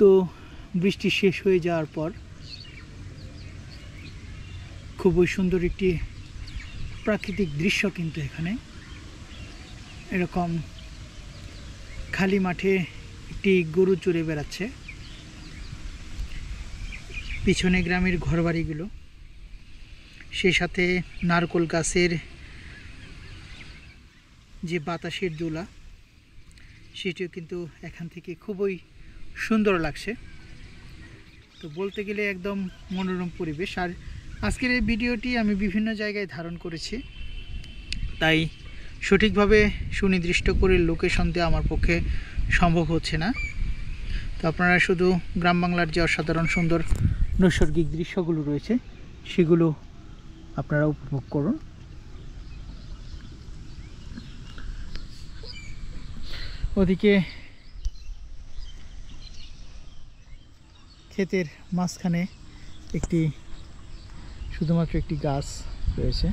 তো বৃষ্টি শেষ হয়ে যাওয়ার পর খুবই সুন্দর একটি প্রাকৃতিক দৃশ্য কিন্তু এখানে এরকম খালি মাঠে একটি গরু চড়ে বেড়াচ্ছে পিছনে গ্রামের ঘরবাড়িগুলো সেই সাথে নারকোল গাছের যে বাতাসের দোলা সেটিও কিন্তু এখান থেকে খুবই সুন্দর লাগছে তো বলতে গেলে একদম মনোরম পরিবেশ আর আজকের এই ভিডিওটি আমি বিভিন্ন জায়গায় ধারণ করেছি তাই সঠিকভাবে সুনির্দিষ্ট করে লোকেশন দেওয়া আমার পক্ষে সম্ভব হচ্ছে না তো আপনারা শুধু গ্রাম বাংলার যে অসাধারণ সুন্দর নৈসর্গিক দৃশ্যগুলো রয়েছে সেগুলো আপনারা উপভোগ করুন ওদিকে ক্ষেতের মাঝখানে একটি শুধুমাত্র একটি গাছ রয়েছে